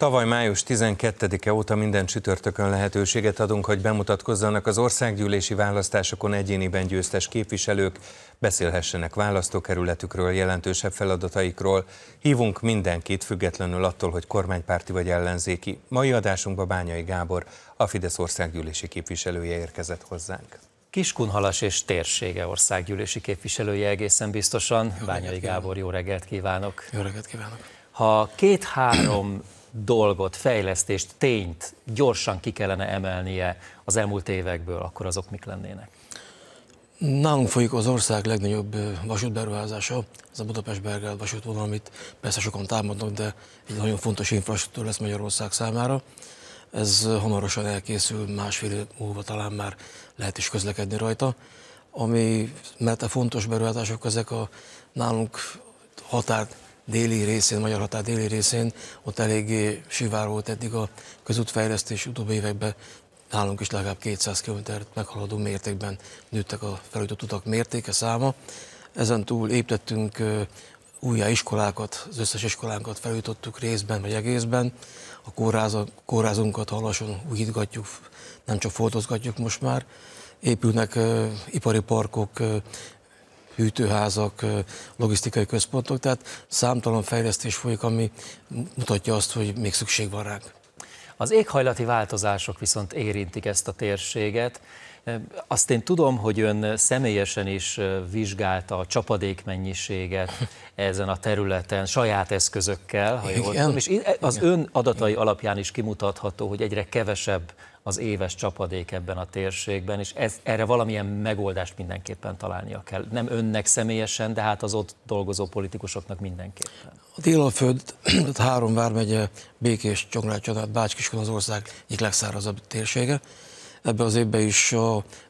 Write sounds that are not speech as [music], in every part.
Tavaly május 12-e óta minden csütörtökön lehetőséget adunk, hogy bemutatkozzanak az országgyűlési választásokon egyéniben győztes képviselők, beszélhessenek választókerületükről, jelentősebb feladataikról. Hívunk mindenkit, függetlenül attól, hogy kormánypárti vagy ellenzéki. Mai adásunkba Bányai Gábor, a Fidesz országgyűlési képviselője érkezett hozzánk. Kiskunhalas és térsége országgyűlési képviselője egészen biztosan. Jó Bányai Gábor, jó reggelt kívánok! Jó reggelt kívánok! Ha két-három dolgot, fejlesztést, tényt gyorsan ki kellene emelnie az elmúlt évekből, akkor azok mik lennének? Nálunk folyik az ország legnagyobb vasútberuházása, ez a Budapest-Belgrád vasútvonal, amit persze sokan támadnak, de egy nagyon fontos infrastruktúra lesz Magyarország számára. Ez hamarosan elkészül, másfél év múlva talán már lehet is közlekedni rajta. Ami, mert a fontos beruházások ezek a nálunk határt déli részén, magyar határ déli részén, ott eléggé sivár volt eddig a közútfejlesztés utóbbi években, nálunk is legalább 200 km meghaladó mértékben nőttek a felújtott utak mértéke, száma. Ezen túl építettünk újjá iskolákat, az összes iskolánkat felújítottuk részben vagy egészben. A kórházunkat halason újítgatjuk, nem csak foltozgatjuk most már. Épülnek ö, ipari parkok, ö, hűtőházak, logisztikai központok, tehát számtalan fejlesztés folyik, ami mutatja azt, hogy még szükség van ránk. Az éghajlati változások viszont érintik ezt a térséget. Azt én tudom, hogy ön személyesen is vizsgálta a csapadékmennyiséget [laughs] ezen a területen saját eszközökkel, ha jól tudom, és e, az ön adatai alapján is kimutatható, hogy egyre kevesebb az éves csapadék ebben a térségben, és ez, erre valamilyen megoldást mindenképpen találnia kell. Nem önnek személyesen, de hát az ott dolgozó politikusoknak mindenképpen. A Délalföld, [clears throat] három vármegye, Békés, Csongrád, Csodát, Bácskiskun az ország egyik legszárazabb térsége, ebbe az évben is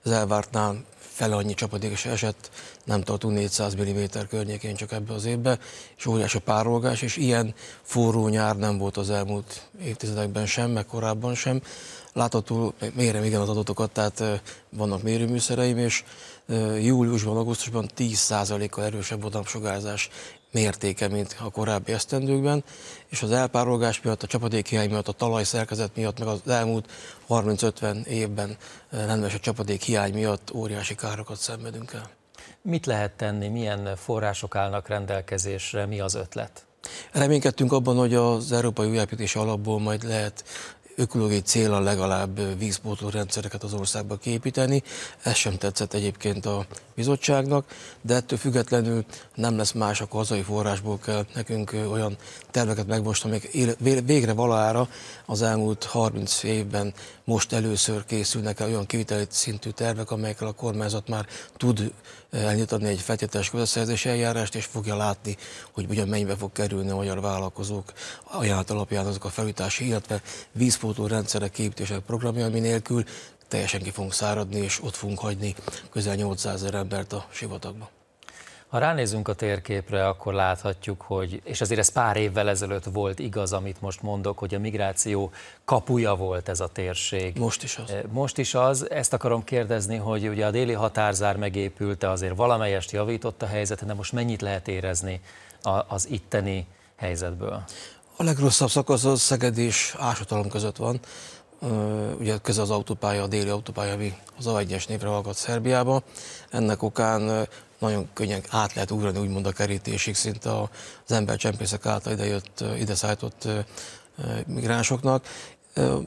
az elvártnál fele annyi csapadékos esett, nem tartunk 400 mm környékén csak ebbe az évbe, és óriás a párolgás, és ilyen forró nyár nem volt az elmúlt évtizedekben sem, meg korábban sem láthatóan mérem igen az adatokat, tehát vannak mérőműszereim, és júliusban, augusztusban 10%-kal erősebb volt a sugárzás mértéke, mint a korábbi esztendőkben, és az elpárolgás miatt, a csapadékhiány miatt, a talajszerkezet miatt, meg az elmúlt 30-50 évben rendes a csapadékhiány miatt óriási károkat szenvedünk el. Mit lehet tenni, milyen források állnak rendelkezésre, mi az ötlet? Reménykedtünk abban, hogy az Európai Újjelpítési Alapból majd lehet ökológiai a legalább vízbótló rendszereket az országba képíteni. Ez sem tetszett egyébként a bizottságnak, de ettől függetlenül nem lesz más, akkor hazai forrásból kell nekünk olyan terveket megmosni, amik végre valahára az elmúlt 30 évben most először készülnek el olyan kiviteli szintű tervek, amelyekkel a kormányzat már tud eh, elnyitani egy feltételes közbeszerzési eljárást, és fogja látni, hogy ugyan mennyibe fog kerülni a magyar vállalkozók ajánlat alapján azok a felújítási, illetve vízpótó rendszerek képítések programja, ami nélkül teljesen ki fogunk száradni, és ott fogunk hagyni közel 800 ezer embert a sivatagban. Ha ránézünk a térképre, akkor láthatjuk, hogy, és azért ez pár évvel ezelőtt volt igaz, amit most mondok, hogy a migráció kapuja volt ez a térség. Most is az. E, most is az. Ezt akarom kérdezni, hogy ugye a déli határzár megépülte, azért valamelyest javított a helyzet, de most mennyit lehet érezni az itteni helyzetből? A legrosszabb szakasz az Szeged és Ásotalom között van. Ugye közel az autópálya, a déli autópálya, ami az A1-es névre hallgat Szerbiába. Ennek okán nagyon könnyen át lehet ugrani úgymond a kerítésig szinte az csempészek által idejött, ide szállított migránsoknak.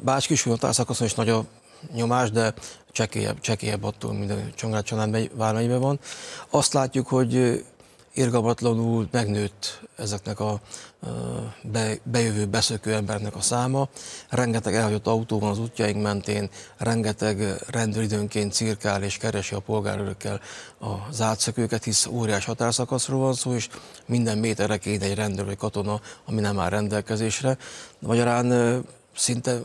Bács kisújon szakaszon is nagy a nyomás, de csekélyebb, csekélyebb attól, mint a Csongrád Csanád vármegyében van. Azt látjuk, hogy irgalmatlanul megnőtt ezeknek a be, bejövő, beszökő embernek a száma. Rengeteg elhagyott autó van az útjaink mentén, rengeteg rendőridőnként cirkál és keresi a polgárőrökkel az átszökőket, hisz óriás határszakaszról van szó, és minden méterre két egy rendőr vagy katona, ami nem áll rendelkezésre. Magyarán szinte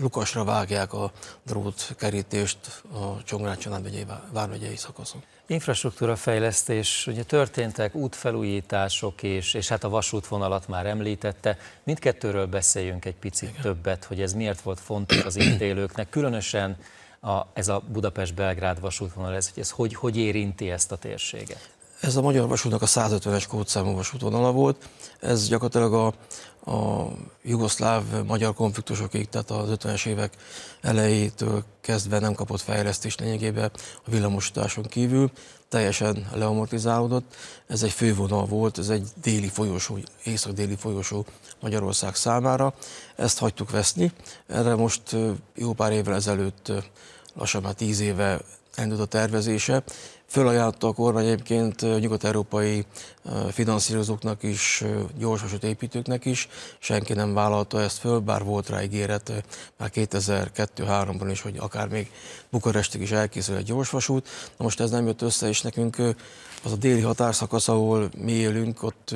lukasra vágják a drótkerítést a Csongrád-Csanád vármegyei szakaszon. Infrastruktúrafejlesztés, ugye történtek útfelújítások és, és hát a vasútvonalat már említette. Mindkettőről beszéljünk egy picit Igen. többet, hogy ez miért volt fontos az itt élőknek, különösen a, ez a Budapest-Belgrád vasútvonal, ez, ez hogy, hogy érinti ezt a térséget? Ez a Magyar Vasútnak a 150-es kódszámú vasútvonala volt, ez gyakorlatilag a, a jugoszláv-magyar konfliktusokig, tehát az 50-es évek elejétől kezdve nem kapott fejlesztést lényegében a villamosításon kívül, teljesen leamortizálódott. Ez egy fővonal volt, ez egy déli folyosó, észak-déli folyosó Magyarország számára. Ezt hagytuk veszni. Erre most jó pár évvel ezelőtt lassan már tíz éve elindult a tervezése. Fölajánlotta a kormány egyébként nyugat-európai finanszírozóknak is, gyorsvasút építőknek is, senki nem vállalta ezt föl, bár volt rá ígéret már 2002-3-ban is, hogy akár még Bukarestig is elkészül egy gyorsvasút. Na most ez nem jött össze, és nekünk az a déli határszakasz, ahol mi élünk, ott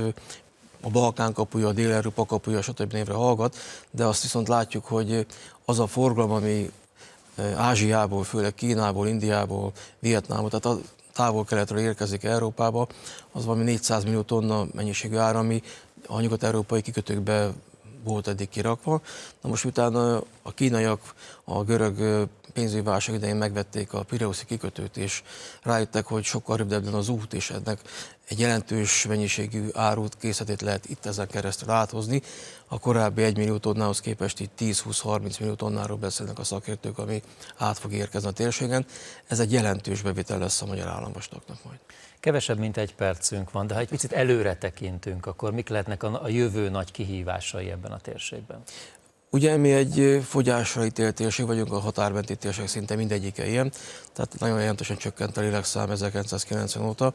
a Balkán kapuja, a Dél-Európa kapuja, stb. névre hallgat, de azt viszont látjuk, hogy az a forgalom, ami Eh, Ázsiából, főleg Kínából, Indiából, Vietnámból, tehát a távol-keletről érkezik Európába, az valami 400 millió tonna mennyiségű áram, ami a nyugat-európai kikötőkbe volt eddig kirakva. Na most utána eh, a kínaiak a görög eh, pénzügyi válság idején megvették a Pireuszi kikötőt, és rájöttek, hogy sokkal rövidebben az út, és ennek egy jelentős mennyiségű árut, készletét lehet itt ezen keresztül áthozni. A korábbi 1 millió tonnához képest itt 10-20-30 millió tonnáról beszélnek a szakértők, ami át fog érkezni a térségen. Ez egy jelentős bevétel lesz a magyar államosnak majd. Kevesebb, mint egy percünk van, de ha egy picit előre tekintünk, akkor mik lehetnek a jövő nagy kihívásai ebben a térségben? Ugye mi egy fogyásra ítélt térség vagyunk, a határmenti térség szinte mindegyike ilyen, tehát nagyon jelentősen csökkent a lélekszám 1990 óta.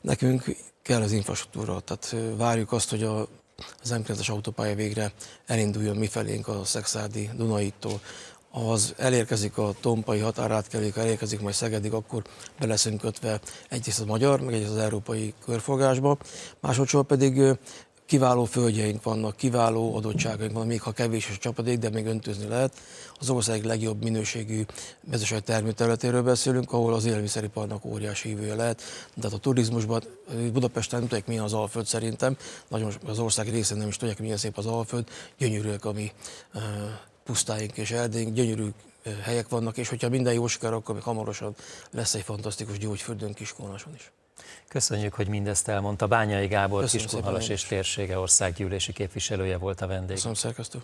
Nekünk kell az infrastruktúra, tehát várjuk azt, hogy a az M9-es autópálya végre elinduljon mifelénk a Szexádi Dunaitól. Az elérkezik a tompai határátkelők, elérkezik majd Szegedig, akkor be leszünk kötve egyrészt a magyar, meg egyrészt az európai körforgásba. Másodszor pedig kiváló földjeink vannak, kiváló adottságaink vannak, még ha kevés a csapadék, de még öntözni lehet. Az ország legjobb minőségű mezőség termőterületéről beszélünk, ahol az élelmiszeriparnak óriási hívője lehet. De hát a turizmusban Budapesten nem tudják, milyen az Alföld szerintem, nagyon az ország részén nem is tudják, milyen szép az Alföld, gyönyörűek a mi eh, pusztáink és erdénk, gyönyörű eh, helyek vannak, és hogyha minden jó siker, akkor még hamarosan lesz egy fantasztikus gyógyfürdőnk Kiskolnáson is. Köszönjük, hogy mindezt elmondta. Bányai Gábor, Kiskunhalas és térsége országgyűlési képviselője volt a vendég. Köszönöm, szerkesztő.